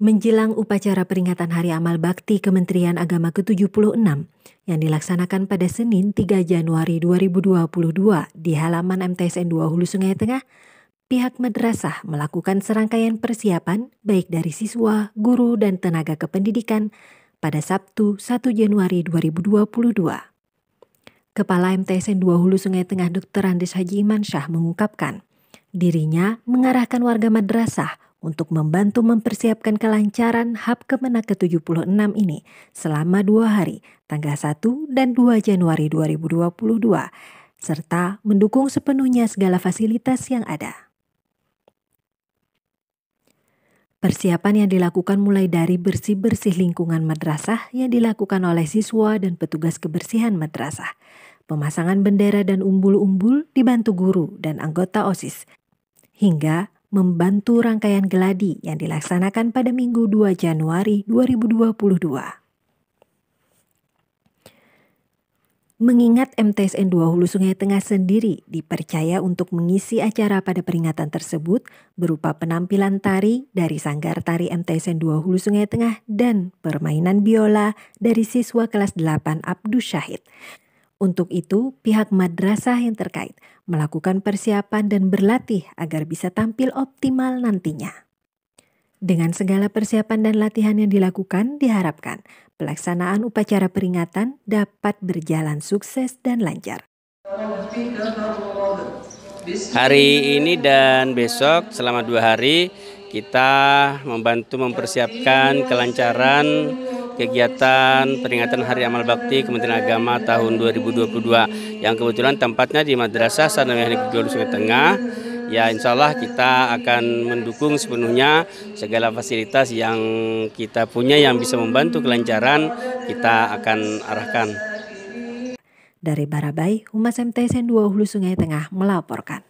Menjelang upacara peringatan Hari Amal Bakti Kementerian Agama ke-76 yang dilaksanakan pada Senin 3 Januari 2022 di halaman MTSN 2 Hulu Sungai Tengah, pihak madrasah melakukan serangkaian persiapan baik dari siswa, guru, dan tenaga kependidikan pada Sabtu 1 Januari 2022. Kepala MTSN 2 Hulu Sungai Tengah Dr. Andes Haji Mansyah mengungkapkan, dirinya mengarahkan warga madrasah untuk membantu mempersiapkan kelancaran HAP Kemenak ke-76 ini selama dua hari, tanggal 1 dan 2 Januari 2022, serta mendukung sepenuhnya segala fasilitas yang ada. Persiapan yang dilakukan mulai dari bersih-bersih lingkungan madrasah yang dilakukan oleh siswa dan petugas kebersihan madrasah, pemasangan bendera dan umbul-umbul dibantu guru dan anggota OSIS, hingga membantu rangkaian geladi yang dilaksanakan pada Minggu 2 Januari 2022. Mengingat MTSN 2 Hulu Sungai Tengah sendiri dipercaya untuk mengisi acara pada peringatan tersebut berupa penampilan tari dari Sanggar Tari MTSN 2 Hulu Sungai Tengah dan permainan biola dari siswa kelas 8 Abdus Syahid. Untuk itu, pihak madrasah yang terkait melakukan persiapan dan berlatih agar bisa tampil optimal nantinya. Dengan segala persiapan dan latihan yang dilakukan, diharapkan pelaksanaan upacara peringatan dapat berjalan sukses dan lancar. Hari ini dan besok selama dua hari kita membantu mempersiapkan kelancaran kegiatan peringatan Hari Amal Bakti Kementerian Agama tahun 2022 yang kebetulan tempatnya di Madrasah Sanawiyah Negeri Sungai Tengah. Ya insya Allah kita akan mendukung sepenuhnya segala fasilitas yang kita punya yang bisa membantu kelancaran kita akan arahkan. Dari Barabai, Humas MTSN 2 Hulu Sungai Tengah melaporkan.